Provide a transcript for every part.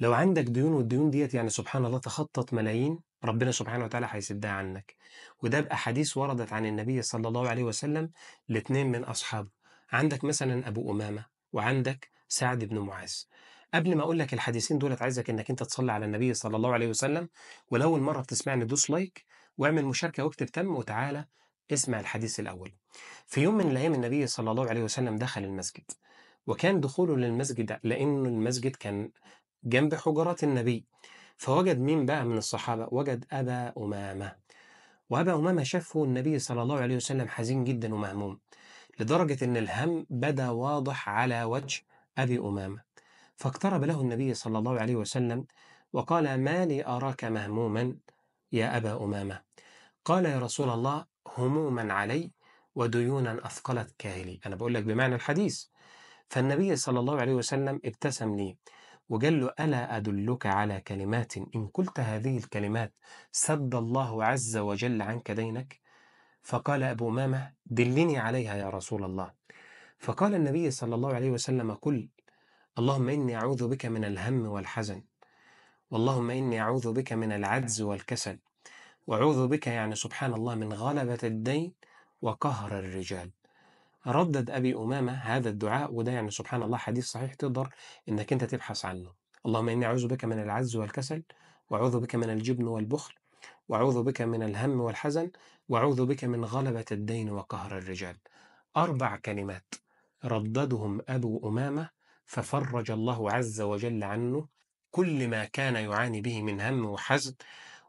لو عندك ديون والديون ديت يعني سبحان الله تخطط ملايين ربنا سبحانه وتعالى هيسدها عنك وده بأحاديث وردت عن النبي صلى الله عليه وسلم لاثنين من أصحابه عندك مثلا أبو أمامة وعندك سعد بن معاذ قبل ما اقول لك الحديثين دولت عايزك انك انت تصلي على النبي صلى الله عليه وسلم ولو مره بتسمعني دوس لايك واعمل مشاركه واكتب تم وتعالى اسمع الحديث الاول في يوم من الايام النبي صلى الله عليه وسلم دخل المسجد وكان دخوله للمسجد لانه المسجد كان جنب حجرات النبي فوجد مين بقى من الصحابة وجد أبا أمامة وأبا أمامة شافه النبي صلى الله عليه وسلم حزين جدا ومهموم لدرجة أن الهم بدا واضح على وجه أبي أمامة فاقترب له النبي صلى الله عليه وسلم وقال ما لي أراك مهموما يا أبا أمامة قال يا رسول الله هموما علي وديونا أثقلت كاهلي أنا بقول لك بمعنى الحديث فالنبي صلى الله عليه وسلم ابتسم لي وقال له ألا أدلك على كلمات إن قلت هذه الكلمات سد الله عز وجل عنك دينك فقال أبو مامة دلني عليها يا رسول الله فقال النبي صلى الله عليه وسلم قل اللهم إني أعوذ بك من الهم والحزن واللهم إني أعوذ بك من العجز والكسل وأعوذ بك يعني سبحان الله من غلبة الدين وقهر الرجال ردد أبي أمامة هذا الدعاء وده يعني سبحان الله حديث صحيح تقدر إنك أنت تبحث عنه اللهم إني أعوذ بك من العجز والكسل وأعوذ بك من الجبن والبخل وأعوذ بك من الهم والحزن وأعوذ بك من غلبة الدين وقهر الرجال أربع كلمات رددهم أبو أمامة ففرج الله عز وجل عنه كل ما كان يعاني به من هم وحزن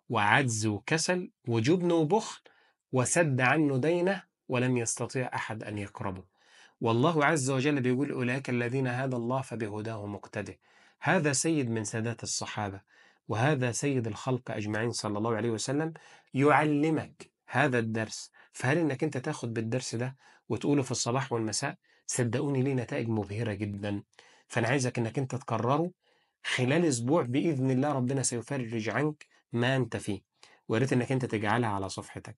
وعجز وكسل وجبن وبخل وسد عنه دينه ولن يستطيع أحد أن يقربه والله عز وجل بيقول أولئك الذين هدى الله فبهداه مقتده هذا سيد من سادات الصحابة وهذا سيد الخلق أجمعين صلى الله عليه وسلم يعلمك هذا الدرس فهل انك انت تأخذ بالدرس ده وتقوله في الصباح والمساء صدقوني ليه نتائج مبهرة جدا فانا عايزك انك انت تكرره خلال اسبوع باذن الله ربنا سيفرج عنك ما انت فيه ويا ريت انك انت تجعلها على صفحتك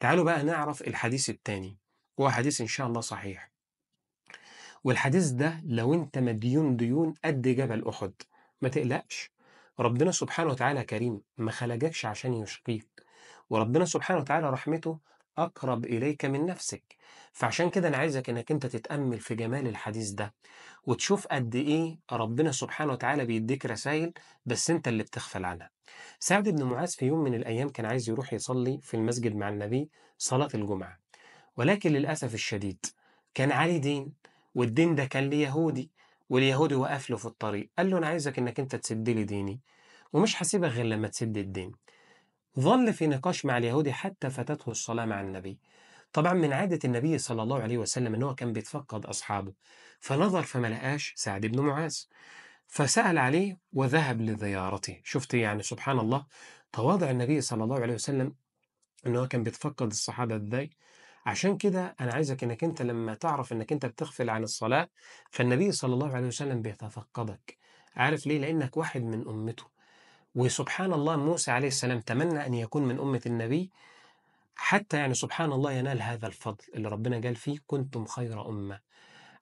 تعالوا بقى نعرف الحديث الثاني هو حديث إن شاء الله صحيح والحديث ده لو أنت مديون ديون قد جبل أحد ما تقلقش ربنا سبحانه وتعالى كريم ما خلقكش عشان يشقيك وربنا سبحانه وتعالى رحمته أقرب إليك من نفسك فعشان كده أنا عايزك إنك أنت تتأمل في جمال الحديث ده وتشوف قد إيه ربنا سبحانه وتعالى بيديك رسائل بس أنت اللي بتغفل عنها سعد بن معاذ في يوم من الأيام كان عايز يروح يصلي في المسجد مع النبي صلاة الجمعة ولكن للأسف الشديد كان عليه دين والدين ده كان ليهودي واليهودي وقف له في الطريق قال له أنا عايزك إنك أنت تسد لي ديني ومش هسيبك غير لما تسد الدين ظل في نقاش مع اليهودي حتى فاتته الصلاة مع النبي طبعا من عادة النبي صلى الله عليه وسلم أنه كان بيتفقد أصحابه فنظر فما لقاش سعد بن معاذ فسأل عليه وذهب لزيارته شفت يعني سبحان الله تواضع النبي صلى الله عليه وسلم أنه كان بيتفقد الصحابة إزاي عشان كده أنا عايزك إنك أنت لما تعرف إنك أنت بتغفل عن الصلاة فالنبي صلى الله عليه وسلم بيتفقدك عارف ليه؟ لأنك واحد من أمته وسبحان الله موسى عليه السلام تمنى أن يكون من أمة النبي حتى يعني سبحان الله ينال هذا الفضل اللي ربنا قال فيه كنتم خير أمة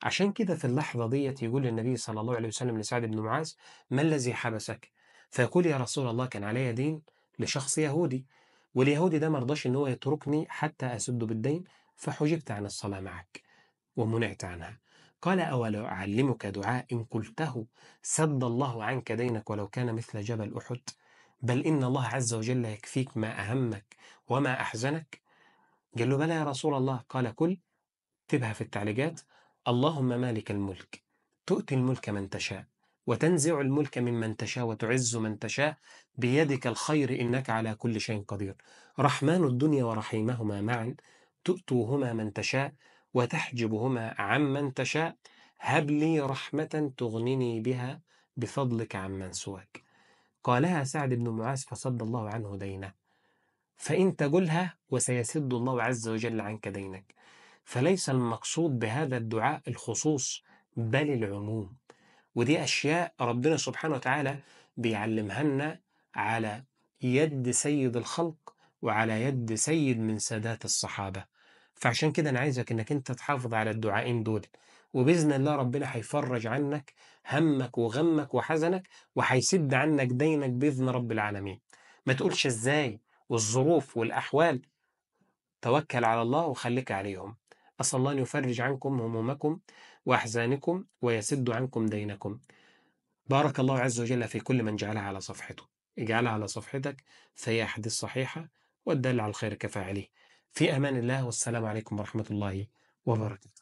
عشان كده في اللحظة ديت يقول النبي صلى الله عليه وسلم لسعد بن معاذ ما الذي حبسك فيقول يا رسول الله كان علي دين لشخص يهودي واليهودي ده مرضاش ان هو يتركني حتى اسد بالدين فحجبت عن الصلاة معك ومنعت عنها قال أولا أعلمك دعاء إن قلته سد الله عنك دينك ولو كان مثل جبل أحد بل إن الله عز وجل يكفيك ما أهمك وما أحزنك قال له بلى يا رسول الله قال كل تبها في التعليقات اللهم مالك الملك تؤتي الملك من تشاء وتنزع الملك ممن تشاء وتعز من تشاء بيدك الخير إنك على كل شيء قدير رحمن الدنيا ورحيمهما معا تؤتوهما من تشاء وتحجبهما عمن تشاء هب لي رحمة تغنني بها بفضلك عمن سواك قالها سعد بن معاذ فصد الله عنه دينه فإن تقولها وسيسد الله عز وجل عنك دينك فليس المقصود بهذا الدعاء الخصوص بل العموم ودي أشياء ربنا سبحانه وتعالى بيعلمها لنا على يد سيد الخلق وعلى يد سيد من سادات الصحابة فعشان كده انا عايزك انك انت تحافظ على الدعائين دول وباذن الله ربنا هيفرج عنك همك وغمك وحزنك وهيسد عنك دينك باذن رب العالمين ما تقولش ازاي والظروف والاحوال توكل على الله وخليك عليهم أسأل الله أن يفرج عنكم همومكم وأحزانكم ويسد عنكم دينكم بارك الله عز وجل في كل من جعلها على صفحته اجعلها على صفحتك فهي أحد الصحيحة والدل على الخير كفاعله في أمان الله والسلام عليكم ورحمة الله وبركاته